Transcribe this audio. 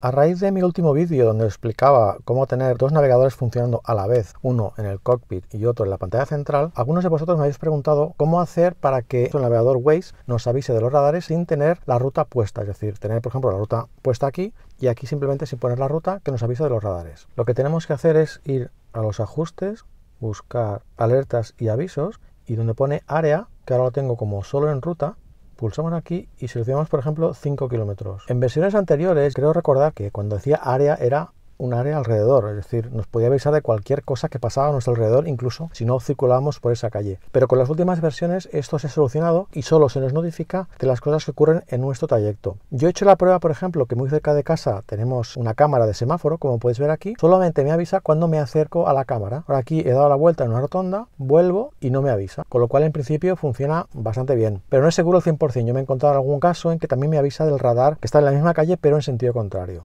A raíz de mi último vídeo donde explicaba cómo tener dos navegadores funcionando a la vez, uno en el cockpit y otro en la pantalla central, algunos de vosotros me habéis preguntado cómo hacer para que el navegador Waze nos avise de los radares sin tener la ruta puesta, es decir, tener por ejemplo la ruta puesta aquí y aquí simplemente sin poner la ruta que nos avise de los radares. Lo que tenemos que hacer es ir a los ajustes, buscar alertas y avisos y donde pone área, que ahora lo tengo como solo en ruta, Pulsamos aquí y seleccionamos, por ejemplo, 5 kilómetros. En versiones anteriores, creo recordar que cuando decía área era un área alrededor, es decir, nos podía avisar de cualquier cosa que pasaba a nuestro alrededor, incluso si no circulábamos por esa calle. Pero con las últimas versiones esto se ha solucionado y solo se nos notifica de las cosas que ocurren en nuestro trayecto. Yo he hecho la prueba, por ejemplo, que muy cerca de casa tenemos una cámara de semáforo, como puedes ver aquí, solamente me avisa cuando me acerco a la cámara. Por aquí he dado la vuelta en una rotonda, vuelvo y no me avisa, con lo cual en principio funciona bastante bien. Pero no es seguro al 100%, yo me he encontrado algún caso en que también me avisa del radar que está en la misma calle pero en sentido contrario.